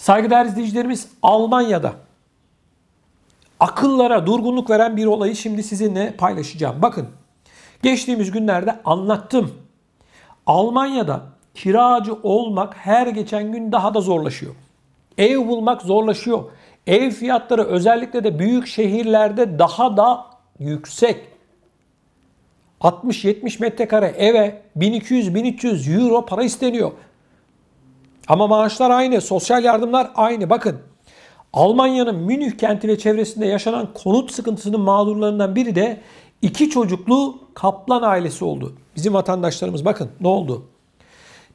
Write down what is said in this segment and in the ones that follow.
Saygıdeğer izleyicilerimiz Almanya'da akıllara durgunluk veren bir olayı şimdi sizinle paylaşacağım. Bakın geçtiğimiz günlerde anlattım. Almanya'da kiracı olmak her geçen gün daha da zorlaşıyor. Ev bulmak zorlaşıyor. Ev fiyatları özellikle de büyük şehirlerde daha da yüksek. 60-70 metrekare eve 1200-1300 euro para isteniyor. Ama maaşlar aynı, sosyal yardımlar aynı. Bakın Almanya'nın Münih kenti ve çevresinde yaşanan konut sıkıntısının mağdurlarından biri de iki çocuklu kaplan ailesi oldu. Bizim vatandaşlarımız bakın ne oldu?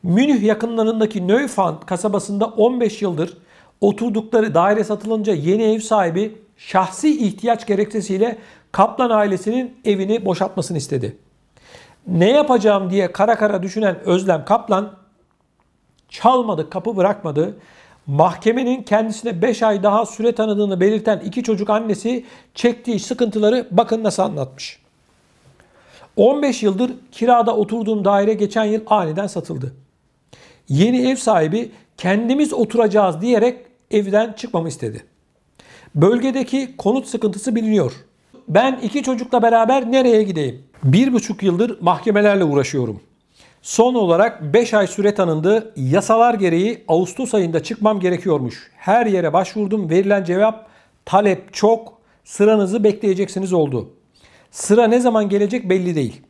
Münih yakınlarındaki Neufeld kasabasında 15 yıldır oturdukları daire satılınca yeni ev sahibi şahsi ihtiyaç gerekçesiyle Kaplan ailesinin evini boşaltmasını istedi. Ne yapacağım diye kara kara düşünen Özlem Kaplan Çalmadı, kapı bırakmadı. Mahkemenin kendisine 5 ay daha süre tanıdığını belirten iki çocuk annesi çektiği sıkıntıları bakın nasıl anlatmış. 15 yıldır kirada oturduğum daire geçen yıl aniden satıldı. Yeni ev sahibi kendimiz oturacağız diyerek evden çıkmamı istedi. Bölgedeki konut sıkıntısı biliniyor. Ben iki çocukla beraber nereye gideyim? Bir buçuk yıldır mahkemelerle uğraşıyorum. Son olarak 5 ay süre tanındı. Yasalar gereği Ağustos ayında çıkmam gerekiyormuş. Her yere başvurdum. Verilen cevap talep çok. Sıranızı bekleyeceksiniz oldu. Sıra ne zaman gelecek belli değil.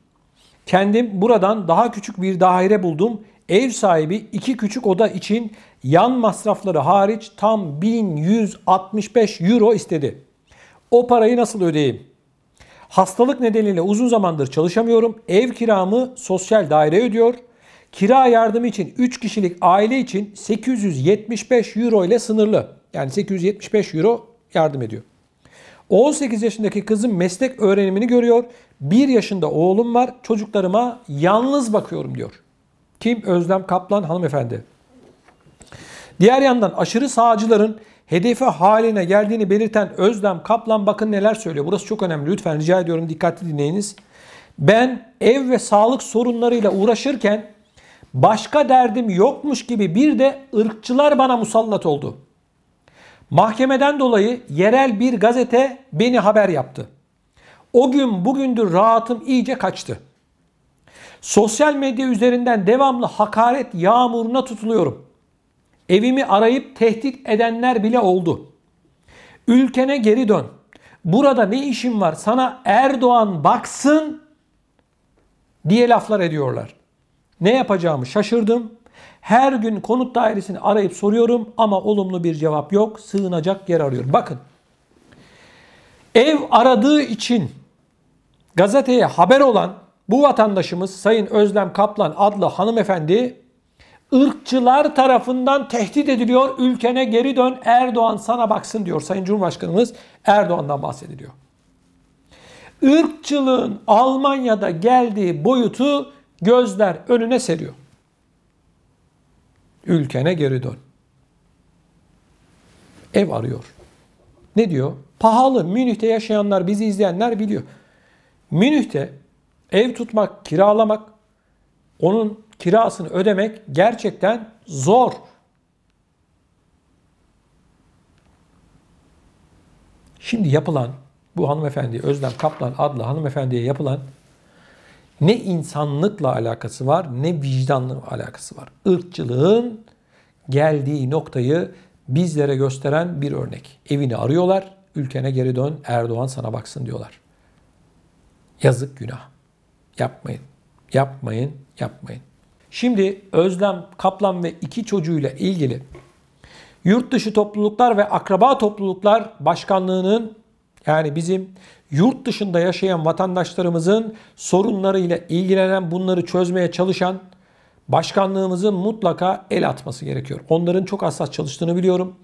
Kendim buradan daha küçük bir daire buldum. Ev sahibi iki küçük oda için yan masrafları hariç tam 1165 euro istedi. O parayı nasıl ödeyeyim? Hastalık nedeniyle uzun zamandır çalışamıyorum. Ev kiramı sosyal daire ödüyor. Kira yardımı için 3 kişilik aile için 875 euro ile sınırlı. Yani 875 euro yardım ediyor. 18 yaşındaki kızım meslek öğrenimini görüyor. 1 yaşında oğlum var. Çocuklarıma yalnız bakıyorum diyor. Kim? Özlem Kaplan hanımefendi. Diğer yandan aşırı sağcıların hedefi haline geldiğini belirten Özlem Kaplan bakın neler söylüyor. Burası çok önemli. Lütfen rica ediyorum dikkatli dinleyiniz. Ben ev ve sağlık sorunlarıyla uğraşırken başka derdim yokmuş gibi bir de ırkçılar bana musallat oldu. Mahkemeden dolayı yerel bir gazete beni haber yaptı. O gün bugündür rahatım iyice kaçtı. Sosyal medya üzerinden devamlı hakaret yağmuruna tutuluyorum. Evimi arayıp tehdit edenler bile oldu. Ülkene geri dön. Burada ne işin var? Sana Erdoğan baksın diye laflar ediyorlar. Ne yapacağımı şaşırdım. Her gün konut dairesini arayıp soruyorum ama olumlu bir cevap yok. Sığınacak yer arıyorum. Bakın. Ev aradığı için gazeteye haber olan bu vatandaşımız Sayın Özlem Kaplan adlı hanımefendi ırkçılar tarafından tehdit ediliyor. Ülkene geri dön Erdoğan sana baksın diyor Sayın Cumhurbaşkanımız. Erdoğan'dan bahsediliyor. Irkçılığın Almanya'da geldiği boyutu gözler önüne seriyor. Ülkene geri dön. Ev arıyor. Ne diyor? Pahalı. Münih'te yaşayanlar, bizi izleyenler biliyor. Münih'te ev tutmak, kiralamak onun kirasını ödemek gerçekten zor. Şimdi yapılan bu hanımefendi Özlem Kaplan adlı hanımefendiye yapılan ne insanlıkla alakası var ne vicdanla alakası var. Irkçılığın geldiği noktayı bizlere gösteren bir örnek. Evini arıyorlar, ülkene geri dön, Erdoğan sana baksın diyorlar. Yazık günah. Yapmayın, yapmayın, yapmayın. Şimdi Özlem Kaplan ve iki çocuğuyla ilgili yurt dışı topluluklar ve akraba topluluklar başkanlığının yani bizim yurt dışında yaşayan vatandaşlarımızın sorunlarıyla ilgilenen bunları çözmeye çalışan başkanlığımızın mutlaka el atması gerekiyor. Onların çok hassas çalıştığını biliyorum.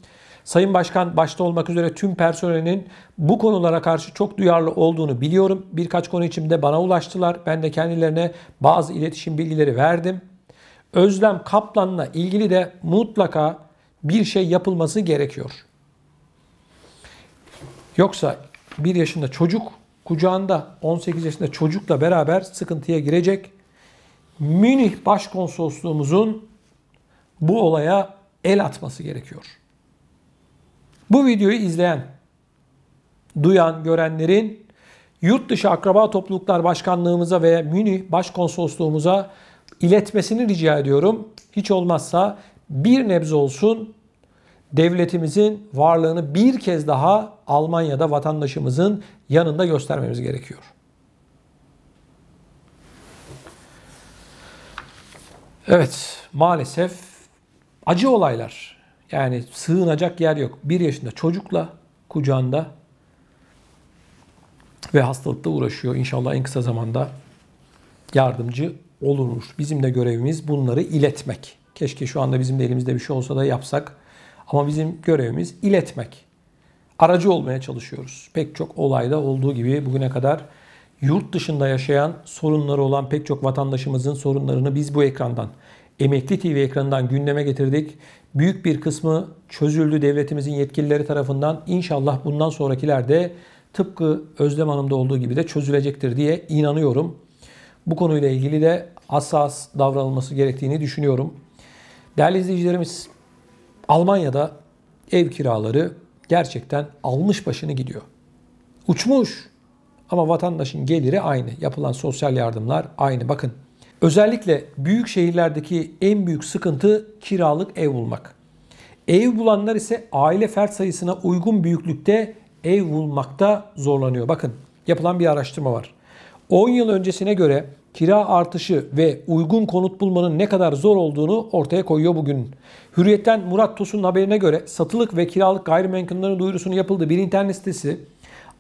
Sayın Başkan başta olmak üzere tüm personelin bu konulara karşı çok duyarlı olduğunu biliyorum. Birkaç konu için de bana ulaştılar. Ben de kendilerine bazı iletişim bilgileri verdim. Özlem Kaplan'la ilgili de mutlaka bir şey yapılması gerekiyor. Yoksa 1 yaşında çocuk kucağında 18 yaşında çocukla beraber sıkıntıya girecek. Münih Başkonsolosluğumuzun bu olaya el atması gerekiyor. Bu videoyu izleyen, duyan, görenlerin yurt dışı akraba topluluklar başkanlığımıza veya Münih Başkonsolosluğumuza iletmesini rica ediyorum. Hiç olmazsa bir nebze olsun devletimizin varlığını bir kez daha Almanya'da vatandaşımızın yanında göstermemiz gerekiyor. Evet, maalesef acı olaylar. Yani sığınacak yer yok. Bir yaşında çocukla kucağında ve hastalıkta uğraşıyor. İnşallah en kısa zamanda yardımcı olunur. Bizim de görevimiz bunları iletmek. Keşke şu anda bizim de elimizde bir şey olsa da yapsak. Ama bizim görevimiz iletmek. Aracı olmaya çalışıyoruz. Pek çok olayda olduğu gibi bugüne kadar yurt dışında yaşayan sorunları olan pek çok vatandaşımızın sorunlarını biz bu ekrandan, Emekli TV ekranından gündeme getirdik. Büyük bir kısmı çözüldü devletimizin yetkilileri tarafından. İnşallah bundan sonrakilerde tıpkı Özlem Hanım'da olduğu gibi de çözülecektir diye inanıyorum. Bu konuyla ilgili de hassas davranılması gerektiğini düşünüyorum. Değerli izleyicilerimiz, Almanya'da ev kiraları gerçekten almış başını gidiyor. Uçmuş ama vatandaşın geliri aynı. Yapılan sosyal yardımlar aynı. Bakın özellikle büyük şehirlerdeki en büyük sıkıntı kiralık ev bulmak. Ev bulanlar ise aile fert sayısına uygun büyüklükte ev bulmakta zorlanıyor. Bakın yapılan bir araştırma var. 10 yıl öncesine göre kira artışı ve uygun konut bulmanın ne kadar zor olduğunu ortaya koyuyor bugün. Hürriyet'ten Murat Tosun'un haberine göre satılık ve kiralık gayrimenkullerin duyurusunu yapıldığı bir internet sitesi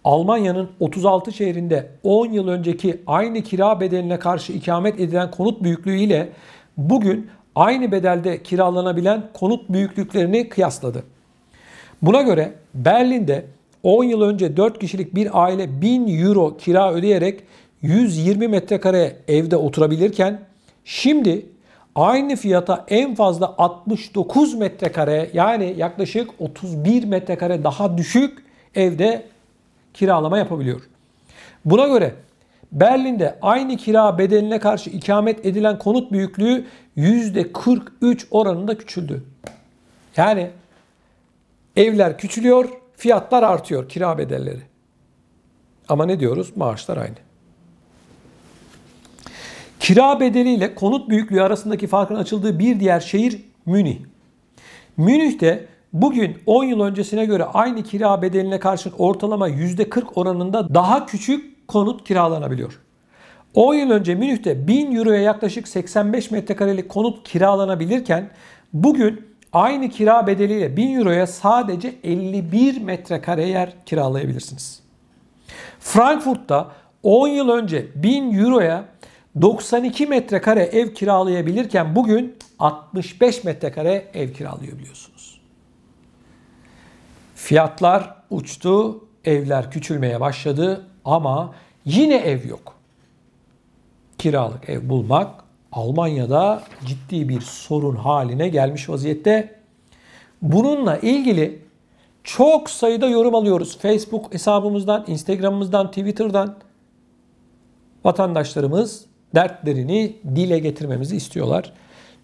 Almanya'nın 36 şehrinde 10 yıl önceki aynı kira bedeline karşı ikamet edilen konut büyüklüğü ile bugün aynı bedelde kiralanabilen konut büyüklüklerini kıyasladı. Buna göre Berlin'de 10 yıl önce 4 kişilik bir aile 1000 euro kira ödeyerek 120 metrekare evde oturabilirken şimdi aynı fiyata en fazla 69 metrekare yani yaklaşık 31 metrekare daha düşük evde kiralama yapabiliyor. Buna göre Berlin'de aynı kira bedeline karşı ikamet edilen konut büyüklüğü %43 oranında küçüldü. Yani evler küçülüyor, fiyatlar artıyor kira bedelleri. Ama ne diyoruz? Maaşlar aynı. Kira bedeliyle konut büyüklüğü arasındaki farkın açıldığı bir diğer şehir Münih. Münih'te bugün 10 yıl öncesine göre aynı kira bedeline karşın ortalama %40 oranında daha küçük konut kiralanabiliyor. 10 yıl önce Münih'te 1000 Euro'ya yaklaşık 85 metrekarelik konut kiralanabilirken bugün aynı kira bedeliyle 1000 Euro'ya sadece 51 metrekare yer kiralayabilirsiniz. Frankfurt'ta 10 yıl önce 1000 Euro'ya 92 metrekare ev kiralayabilirken bugün 65 metrekare ev kiralıyor biliyorsunuz. Fiyatlar uçtu, evler küçülmeye başladı ama yine ev yok. Kiralık ev bulmak Almanya'da ciddi bir sorun haline gelmiş vaziyette. Bununla ilgili çok sayıda yorum alıyoruz. Facebook hesabımızdan, Instagram'ımızdan, Twitter'dan vatandaşlarımız dertlerini dile getirmemizi istiyorlar.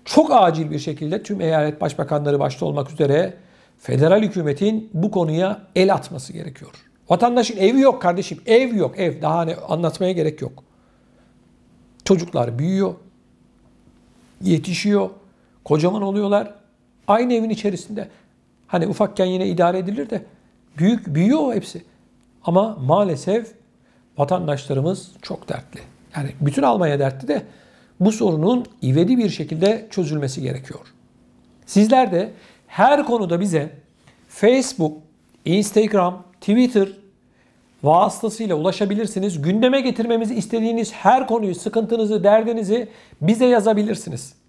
Çok acil bir şekilde tüm eyalet başbakanları başta olmak üzere federal hükümetin bu konuya el atması gerekiyor. Vatandaşın evi yok kardeşim. Ev yok ev. Daha ne anlatmaya gerek yok. Çocuklar büyüyor. Yetişiyor. Kocaman oluyorlar. Aynı evin içerisinde. Hani ufakken yine idare edilir de büyük büyüyor hepsi. Ama maalesef vatandaşlarımız çok dertli. Yani bütün Almanya dertli de bu sorunun ivedi bir şekilde çözülmesi gerekiyor. Sizler de her konuda bize Facebook, Instagram, Twitter vasıtasıyla ulaşabilirsiniz. Gündeme getirmemizi istediğiniz her konuyu, sıkıntınızı, derdinizi bize yazabilirsiniz.